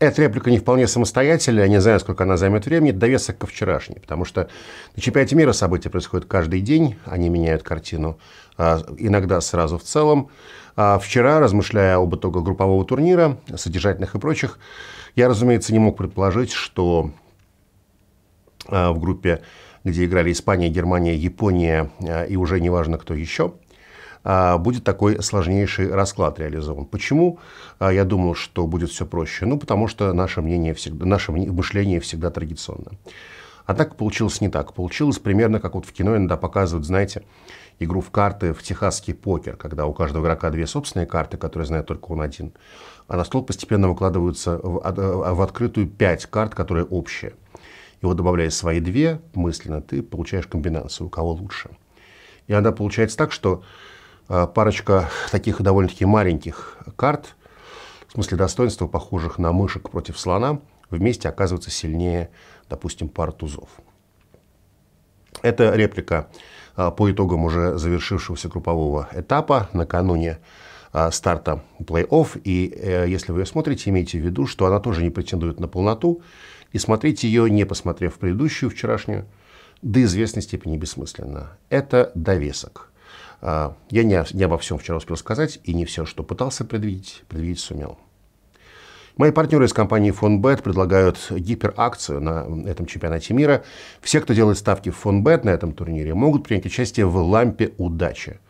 Эта реплика не вполне самостоятельная, не знаю, сколько она займет времени, довесок ко вчерашней, потому что на чемпионате мира события происходят каждый день, они меняют картину а, иногда сразу в целом. А вчера, размышляя об итогах группового турнира, содержательных и прочих, я, разумеется, не мог предположить, что а, в группе, где играли Испания, Германия, Япония и уже неважно кто еще – а, будет такой сложнейший расклад реализован. Почему а, я думал, что будет все проще? Ну, потому что наше, мнение всегда, наше мышление всегда традиционно. А так получилось не так. Получилось примерно как вот в кино иногда показывают, знаете, игру в карты в техасский покер, когда у каждого игрока две собственные карты, которые знает только он один. А на стол постепенно выкладываются в, а, в открытую пять карт, которые общие. И вот добавляя свои две мысленно, ты получаешь комбинацию, у кого лучше. И она получается так, что а, парочка таких довольно-таки маленьких карт, в смысле достоинства, похожих на мышек против слона, вместе оказываются сильнее, допустим, пар тузов. Это реплика а, по итогам уже завершившегося группового этапа накануне а, старта плей-офф. И э, если вы ее смотрите, имейте в виду, что она тоже не претендует на полноту. И смотреть ее, не посмотрев предыдущую, вчерашнюю, до известной степени бессмысленно. Это довесок – а, я не, не обо всем вчера успел сказать, и не все, что пытался предвидеть, предвидеть сумел. Мои партнеры из компании FonBet предлагают гиперакцию на этом чемпионате мира. Все, кто делает ставки в FonBet на этом турнире, могут принять участие в «Лампе удачи».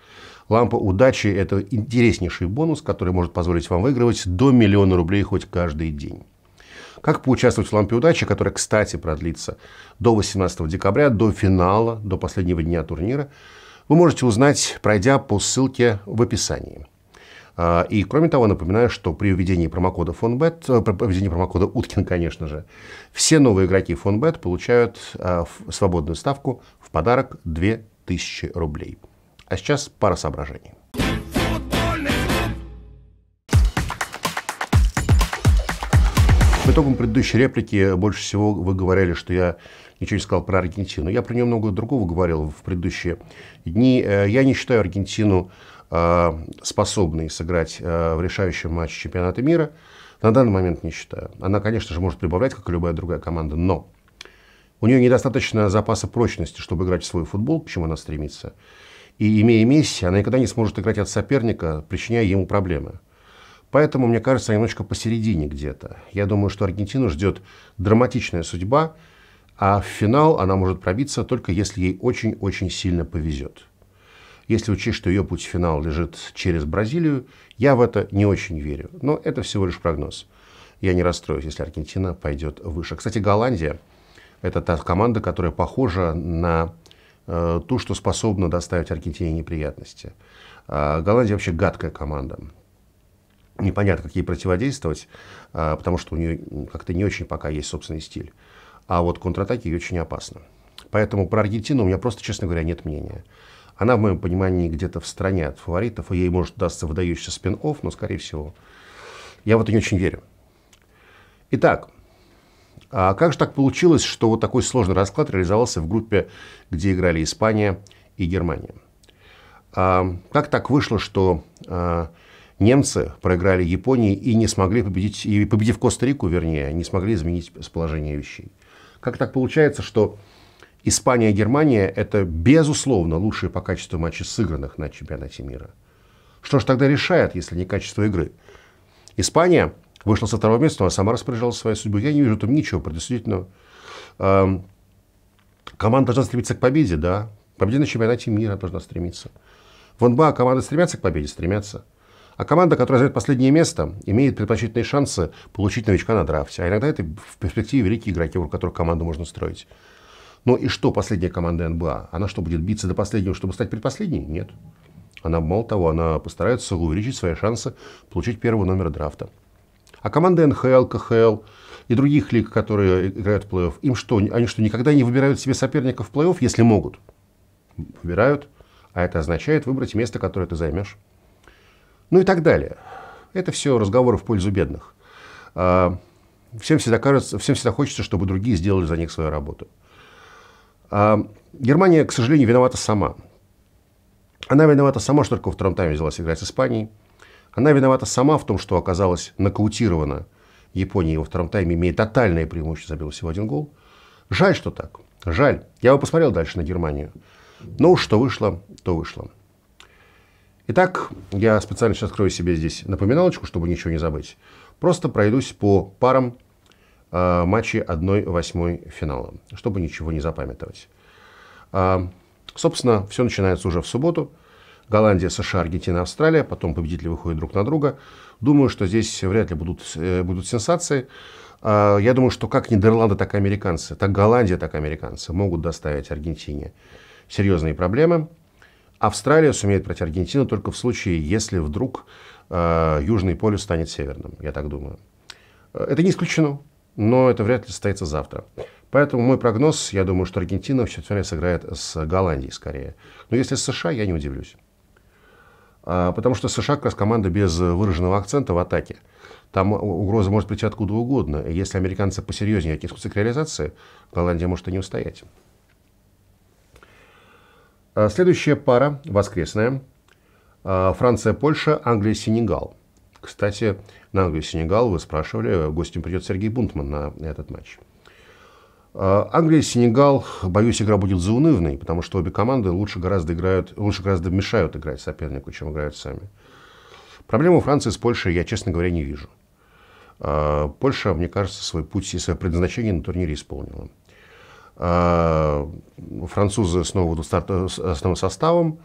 «Лампа удачи» – это интереснейший бонус, который может позволить вам выигрывать до миллиона рублей хоть каждый день. Как поучаствовать в «Лампе удачи», которая, кстати, продлится до 18 декабря, до финала, до последнего дня турнира – вы можете узнать, пройдя по ссылке в описании. А, и кроме того, напоминаю, что при введении промокода FONBET, э, при введении промокода Уткин, конечно же, все новые игроки FONBET получают а, свободную ставку в подарок 2000 рублей. А сейчас пара соображений. По итогам предыдущей реплики больше всего вы говорили, что я ничего не сказал про Аргентину. Я про нее много другого говорил в предыдущие дни. Э, я не считаю Аргентину э, способной сыграть э, в решающем матче чемпионата мира. На данный момент не считаю. Она, конечно же, может прибавлять, как и любая другая команда, но у нее недостаточно запаса прочности, чтобы играть в свой футбол, к чему она стремится. И имея Месси, она никогда не сможет играть от соперника, причиняя ему проблемы. Поэтому, мне кажется, немножко посередине где-то. Я думаю, что Аргентину ждет драматичная судьба, а в финал она может пробиться только если ей очень-очень сильно повезет. Если учесть, что ее путь в финал лежит через Бразилию, я в это не очень верю. Но это всего лишь прогноз. Я не расстроюсь, если Аргентина пойдет выше. Кстати, Голландия – это та команда, которая похожа на э, ту, что способна доставить Аргентине неприятности. А Голландия вообще гадкая команда непонятно, как ей противодействовать, а, потому что у нее как-то не очень пока есть собственный стиль. А вот контратаки ей очень опасно. Поэтому про Аргентину у меня просто, честно говоря, нет мнения. Она, в моем понимании, где-то в стране от фаворитов, и ей может удастся выдающийся спин-офф, но, скорее всего, я в это не очень верю. Итак, а как же так получилось, что вот такой сложный расклад реализовался в группе, где играли Испания и Германия? А, как так вышло, что а, Немцы проиграли Японии и не смогли победить, и победив Коста-Рику, вернее, не смогли изменить положение вещей. Как так получается, что Испания и Германия – это, безусловно, лучшие по качеству матчи сыгранных на чемпионате мира. Что же тогда решает, если не качество игры? Испания вышла со второго места, она сама распоряжалась своей судьбой. Я не вижу там ничего предосудительного. Эм, команда должна стремиться к победе, да. Победе на чемпионате мира должна стремиться. В НБА команды стремятся к победе? Стремятся. А команда, которая займет последнее место, имеет предпочтительные шансы получить новичка на драфте. А иногда это в перспективе великие игроки, у которых команду можно строить. Но ну и что последняя команда НБА? Она что, будет биться до последнего, чтобы стать предпоследней? Нет. Она, мало того, она постарается увеличить свои шансы получить первого номера драфта. А команды НХЛ, КХЛ и других лиг, которые играют в плей-офф, им что, они что, никогда не выбирают себе соперников в плей-офф, если могут? Выбирают, а это означает выбрать место, которое ты займешь. Ну и так далее. Это все разговоры в пользу бедных. А, всем всегда, кажется, всем всегда хочется, чтобы другие сделали за них свою работу. А, Германия, к сожалению, виновата сама. Она виновата сама, что только во втором тайме взялась играть с Испанией. Она виновата сама в том, что оказалась нокаутирована Японией во втором тайме, имея тотальное преимущество, забила всего один гол. Жаль, что так. Жаль. Я бы посмотрел дальше на Германию. Но уж что вышло, то вышло. Итак, я специально сейчас открою себе здесь напоминалочку, чтобы ничего не забыть. Просто пройдусь по парам э, матчей 1-8 финала, чтобы ничего не запамятовать. Э, собственно, все начинается уже в субботу. Голландия, США, Аргентина, Австралия. Потом победители выходят друг на друга. Думаю, что здесь вряд ли будут, э, будут сенсации. Э, я думаю, что как Нидерланды, так и американцы, так Голландия, так и американцы могут доставить Аргентине серьезные проблемы. Австралия сумеет против Аргентины только в случае, если вдруг э, Южный полюс станет северным, я так думаю. Э, это не исключено, но это вряд ли состоится завтра. Поэтому мой прогноз, я думаю, что Аргентина в четвертьфинале сыграет с Голландией скорее. Но если с США, я не удивлюсь. А, потому что США как раз команда без выраженного акцента в атаке. Там угроза может прийти откуда угодно. И если американцы посерьезнее отнесутся к реализации, Голландия может и не устоять. А, следующая пара, воскресная. А, Франция-Польша, Англия-Сенегал. Кстати, на Англию-Сенегал вы спрашивали, гостем придет Сергей Бунтман на этот матч. А, Англия-Сенегал, боюсь, игра будет заунывной, потому что обе команды лучше гораздо, играют, лучше гораздо мешают играть сопернику, чем играют сами. Проблему Франции с Польшей я, честно говоря, не вижу. Польша, мне кажется, свой путь и свое предназначение на турнире исполнила. А, французы снова будут стартовать основным э, э, составом.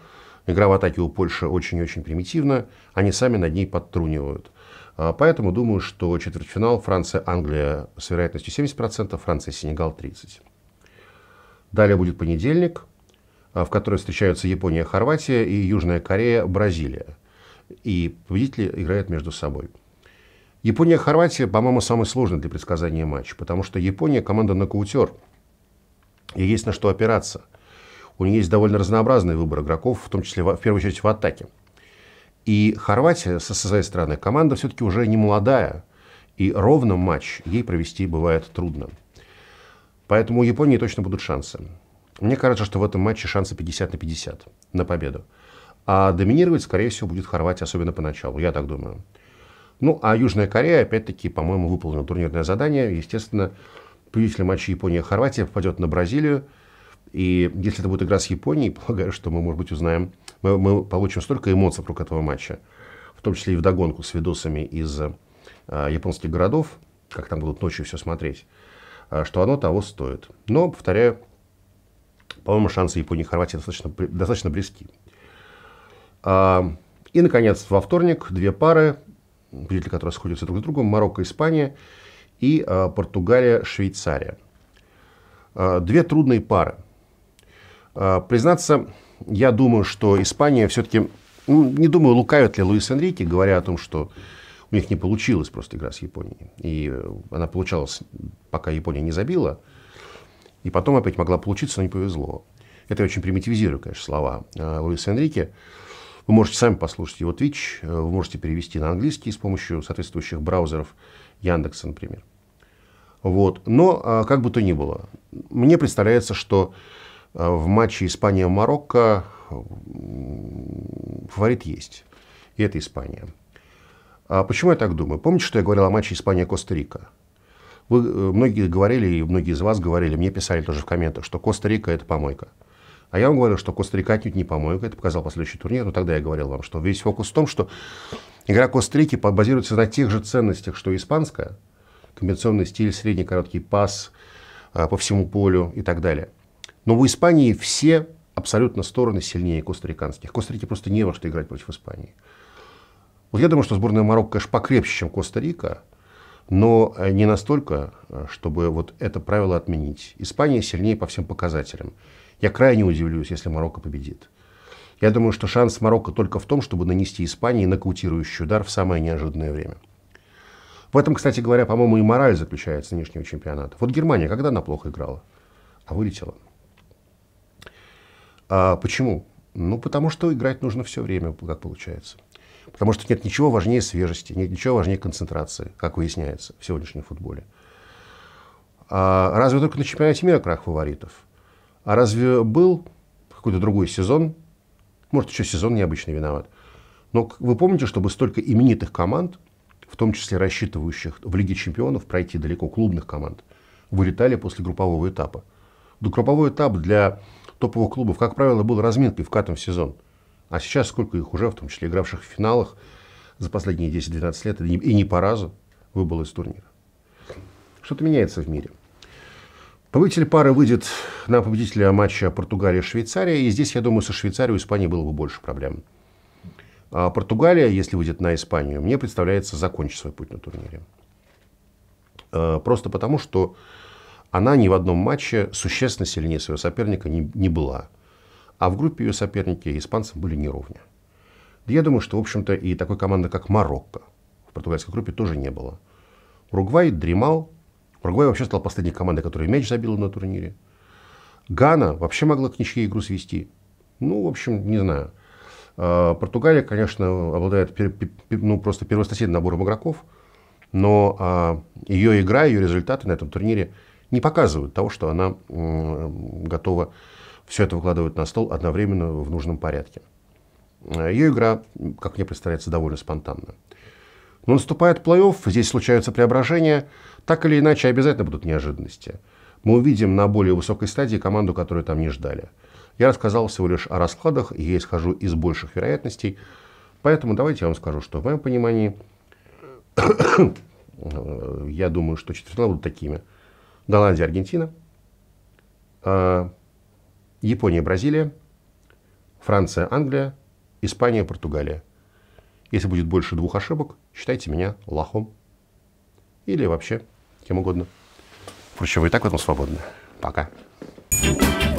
Игра в атаке у Польши очень-очень примитивна. Они сами над ней подтрунивают. А, поэтому думаю, что четвертьфинал Франция-Англия с вероятностью 70%, Франция-Сенегал 30%. Далее будет понедельник, а, в который встречаются Япония, Хорватия и Южная Корея, Бразилия. И победители играют между собой. Япония-Хорватия, по-моему, самый сложный для предсказания матч, потому что Япония – команда нокаутер – и есть на что опираться. У нее есть довольно разнообразный выбор игроков, в том числе в первую очередь в атаке. И Хорватия, со своей стороны, команда все-таки уже не молодая, и ровно матч ей провести бывает трудно. Поэтому у Японии точно будут шансы. Мне кажется, что в этом матче шансы 50 на 50 на победу. А доминировать, скорее всего, будет Хорватия, особенно поначалу, я так думаю. Ну, а Южная Корея, опять-таки, по-моему, выполнила турнирное задание. Естественно, победителем матча Япония-Хорватия попадет на Бразилию. И если это будет игра с Японией, полагаю, что мы, может быть, узнаем, мы, мы получим столько эмоций вокруг этого матча, в том числе и вдогонку с видосами из а, японских городов, как там будут ночью все смотреть, а, что оно того стоит. Но, повторяю, по-моему, шансы Японии и Хорватии достаточно, достаточно близки. А, и, наконец, во вторник две пары, победители, которые сходятся друг с другом, Марокко и Испания – и э, Португалия-Швейцария. Э, две трудные пары. Э, признаться, я думаю, что Испания все-таки... Ну, не думаю, лукавят ли Луис Энрике, говоря о том, что у них не получилось просто игра с Японией. И она получалась, пока Япония не забила. И потом опять могла получиться, но не повезло. Это я очень примитивизирую, конечно, слова Луиса Энрике. Вы можете сами послушать его Twitch, вы можете перевести на английский с помощью соответствующих браузеров – Яндекса, например. Вот. Но а, как бы то ни было, мне представляется, что а, в матче Испания-Марокко фаворит есть. И это Испания. А почему я так думаю? Помните, что я говорил о матче Испания-Коста-Рика? Вы, э, многие говорили, и многие из вас говорили, мне писали тоже в комментах, что Коста-Рика – это помойка. А я вам говорил, что Коста-Рика отнюдь не помойка, это показал последующий турнир, но тогда я говорил вам, что весь фокус в том, что Игра Коста-Рики базируется на тех же ценностях, что и испанская. Комбинационный стиль, средний короткий пас а, по всему полю и так далее. Но в Испании все абсолютно стороны сильнее костариканских. Коста-Рике просто не во что играть против Испании. Вот я думаю, что сборная Марокко, конечно, покрепче, чем Коста-Рика, но э, не настолько, э, чтобы вот это правило отменить. Испания сильнее по всем показателям. Я крайне удивлюсь, если Марокко победит. Я думаю, что шанс Марокко только в том, чтобы нанести Испании нокаутирующий удар в самое неожиданное время. В этом, кстати говоря, по-моему, и мораль заключается нынешнего чемпионата. Вот Германия, когда она плохо играла, а вылетела. А почему? Ну, потому что играть нужно все время, как получается. Потому что нет ничего важнее свежести, нет ничего важнее концентрации, как выясняется в сегодняшнем футболе. А разве только на чемпионате мира крах фаворитов? А разве был какой-то другой сезон, может, еще сезон необычный виноват. Но вы помните, чтобы столько именитых команд, в том числе рассчитывающих в Лиге чемпионов пройти далеко клубных команд, вылетали после группового этапа. Да групповой этап для топовых клубов, как правило, был разминкой вкатом в сезон. А сейчас сколько их уже, в том числе игравших в финалах за последние 10-12 лет, и не по разу выбыл из турнира. Что-то меняется в мире. Победитель пары выйдет на победителя матча Португалия-Швейцария. И здесь, я думаю, со Швейцарией у Испании было бы больше проблем. А Португалия, если выйдет на Испанию, мне представляется закончить свой путь на турнире. А, просто потому, что она ни в одном матче существенно сильнее своего соперника не, не была. А в группе ее соперники испанцы были неровня. Я думаю, что, в общем-то, и такой команды, как Марокко, в португальской группе тоже не было. Уругвай дремал, Уругвай вообще стал последней командой, которая мяч забила на турнире. Гана вообще могла к ничьей игру свести. Ну, в общем, не знаю. А, Португалия, конечно, обладает ну, просто первостатейным набором игроков, но а, ее игра, ее результаты на этом турнире не показывают того, что она готова все это выкладывать на стол одновременно в нужном порядке. А, ее игра, как мне представляется, довольно спонтанна. Но наступает плей-офф, здесь случаются преображения – так или иначе, обязательно будут неожиданности. Мы увидим на более высокой стадии команду, которую там не ждали. Я рассказал всего лишь о раскладах, и я исхожу из больших вероятностей. Поэтому давайте я вам скажу, что в моем понимании, я думаю, что четвертьфиналы будут такими. Голландия, Аргентина, а, Япония, Бразилия, Франция, Англия, Испания, Португалия. Если будет больше двух ошибок, считайте меня лохом. Или вообще кем угодно. Впрочем, вы и так в этом свободны. Пока. Thank you.